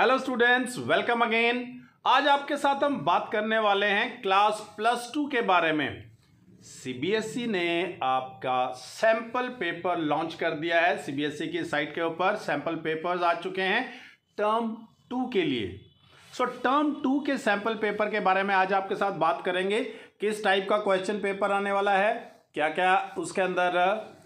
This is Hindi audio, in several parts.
हेलो स्टूडेंट्स वेलकम अगेन आज आपके साथ हम बात करने वाले हैं क्लास प्लस टू के बारे में सीबीएसई e ने आपका सैंपल पेपर लॉन्च कर दिया है सीबीएसई e की साइट के ऊपर सैंपल पेपर्स आ चुके हैं टर्म टू के लिए सो टर्म टू के सैंपल पेपर के बारे में आज आपके साथ बात करेंगे किस टाइप का क्वेश्चन पेपर आने वाला है क्या क्या उसके अंदर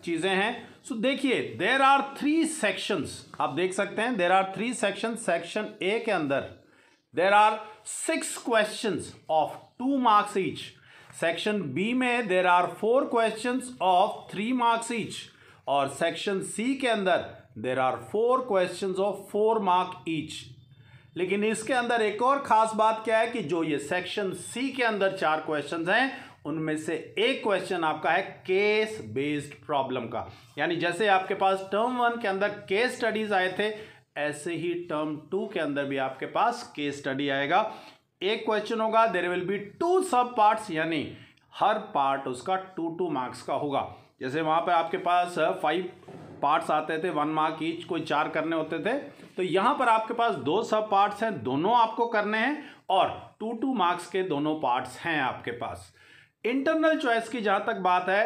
चीज़ें हैं सो देखिए देर आर थ्री सेक्शंस आप देख सकते हैं there are three section section A के अंदर there are six question of two marks each section B में there are four question of three marks each और सेक्शन सी के अंदर there are four question of four mark each लेकिन इसके अंदर एक और खास बात क्या है कि जो ये सेक्शन सी के अंदर चार क्वेश्चंस हैं उनमें से एक क्वेश्चन आपका है केस बेस्ड प्रॉब्लम का यानी जैसे आपके पास टर्म वन के अंदर केस स्टडीज आए थे ऐसे ही टर्म टू के अंदर भी आपके पास केस स्टडी आएगा एक क्वेश्चन होगा there will be two sub part यानी हर पार्ट उसका टू टू मार्क्स का होगा जैसे वहां पर आपके पास फाइव uh, पार्ट्स आते थे वन मार्क ईच कोई चार करने होते थे तो यहां पर आपके पास दो सब पार्ट्स हैं दोनों आपको करने हैं और टू टू मार्क्स के दोनों पार्ट्स हैं आपके पास इंटरनल चॉइस की जहां तक बात है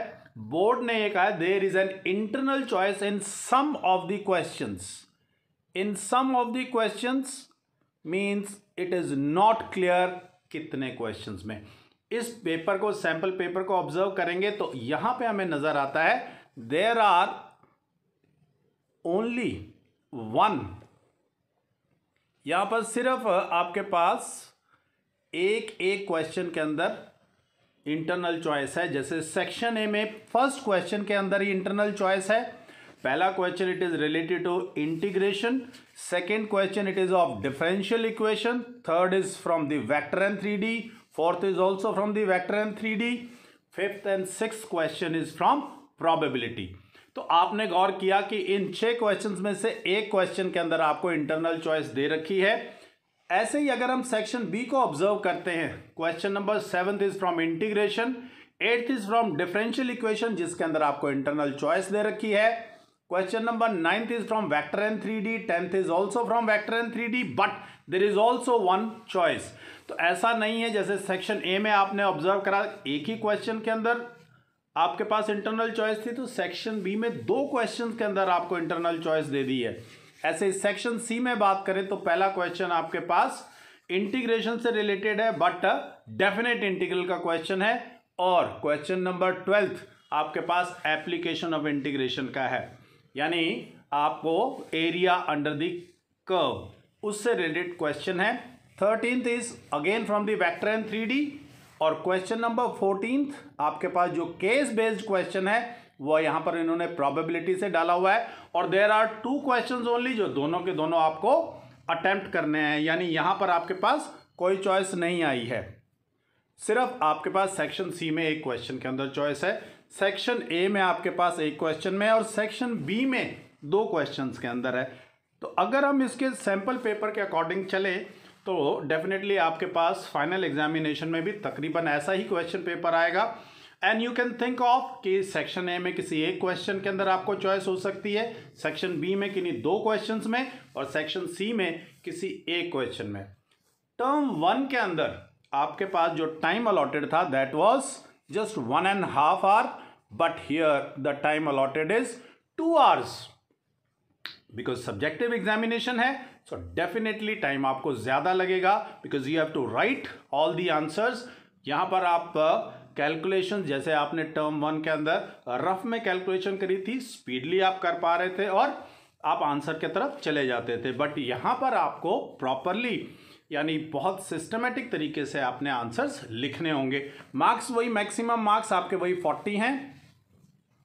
बोर्ड ने यह कहा there is an internal choice in some of the question in some of the question means it is not clear कितने क्वेश्चन में इस पेपर को सैंपल पेपर को ऑब्जर्व करेंगे तो यहां पे हमें नजर आता है देर आर ओनली वन यहां पर सिर्फ आपके पास एक एक क्वेश्चन के अंदर इंटरनल चॉइस है जैसे सेक्शन ए में फर्स्ट क्वेश्चन के अंदर ही इंटरनल चॉइस है पहला question it is related to integration second question it is of differential equation third is from the vector and three D fourth is also from the vector and three D fifth and six question is from probability तो आपने गौर किया कि इन छह क्वेश्चन में से एक क्वेश्चन के अंदर आपको इंटरनल चॉइस दे रखी है ऐसे ही अगर हम सेक्शन बी को ऑब्जर्व करते हैं question number seventh is from integration eighth is from differential equation जिसके अंदर आपको इंटरनल चॉइस दे रखी है question number ninth is from vector and three D tenth is also from vector and three D but there is also one choice तो ऐसा नहीं है जैसे सेक्शन ए में आपने ऑब्जर्व करा एक ही क्वेश्चन के अंदर आपके पास इंटरनल चॉइस थी तो सेक्शन बी में दो क्वेश्चन के अंदर आपको इंटरनल चॉइस दे दी है ऐसे सेक्शन सी में बात करें तो पहला क्वेश्चन आपके पास इंटीग्रेशन से रिलेटेड है बट डेफिनेट इंटीग्रल का क्वेश्चन है और क्वेश्चन नंबर ट्वेल्थ आपके पास एप्लीकेशन ऑफ इंटीग्रेशन का है यानी आपको एरिया अंडर द कर्व उससे रिलेटेड क्वेश्चन है thirteenth is again from the vector and three और क्वेश्चन नंबर फोर्टीन आपके पास जो केस बेस्ड क्वेश्चन है वह यहां पर इन्होंने प्रोबेबिलिटी से डाला हुआ है और there are two question only जो दोनों के दोनों आपको अटेम्प्ट करने हैं यानी यहां पर आपके पास कोई चॉइस नहीं आई है सिर्फ आपके पास सेक्शन सी में एक क्वेश्चन के अंदर चॉइस है सेक्शन ए में आपके पास एक क्वेश्चन में और सेक्शन बी में दो क्वेश्चंस के अंदर है तो अगर हम इसके सैम्पल पेपर के अकॉर्डिंग चले तो डेफिनेटली आपके पास फाइनल एग्जामिनेशन में भी तकरीबन ऐसा ही क्वेश्चन पेपर आएगा and you can think of कि सेक्शन ए में किसी एक क्वेश्चन के अंदर आपको चॉइस हो सकती है सेक्शन बी में किन्हीं दो क्वेश्चंस में और सेक्शन सी में किसी एक क्वेश्चन में टर्म वन के अंदर आपके पास जो टाइम अलॉटेड था that was just one and half hour but here the time allotted is two hours because subjective examination है सो डेफिनेटली टाइम आपको ज़्यादा लगेगा because you have to write all the answers यहां पर आप कैलकुलेशन जैसे आपने टर्म वन के अंदर रफ में कैलकुलेशन करी थी स्पीडली आप कर पा रहे थे और आप आंसर के तरफ चले जाते थे बट यहाँ पर आपको प्रॉपरली यानी बहुत सिस्टमेटिक तरीके से आपने आंसर्स लिखने होंगे मार्क्स वही मैक्सिमम मार्क्स आपके वही फोर्टी हैं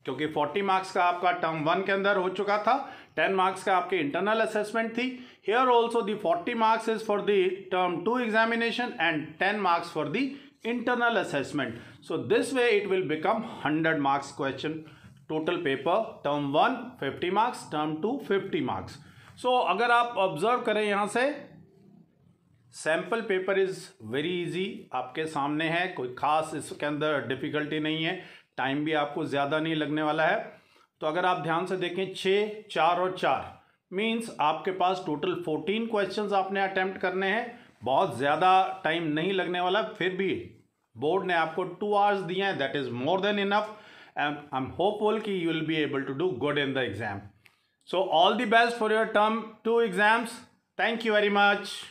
क्योंकि फोर्टी मार्क्स का आपका टर्म वन के अंदर हो चुका था टेन मार्क्स का आपके इंटरनल असेसमेंट थी here also the forty marks is for the term two examination and ten marks for the internal assessment so this way it will become hundred marks question total paper term one fifty marks term two fifty marks so अगर आप ऑब्जर्व करें यहाँ से sample paper is very easy आपके सामने है कोई ख़ास इसके अंदर डिफ़िकल्टी नहीं है टाइम भी आपको ज़्यादा नहीं लगने वाला है तो अगर आप ध्यान से देखें छः चार और चार मीन्स आपके पास टोटल फोर्टीन क्वेश्चन आपने अटैम्प्ट करने हैं बहुत ज़्यादा टाइम नहीं लगने वाला फिर भी बोर्ड ने आपको टू आवर्स दिए हैं that is more than enough and I am hopeful कि you will be able to do good in the exam so all the best for your term two exams thank you very much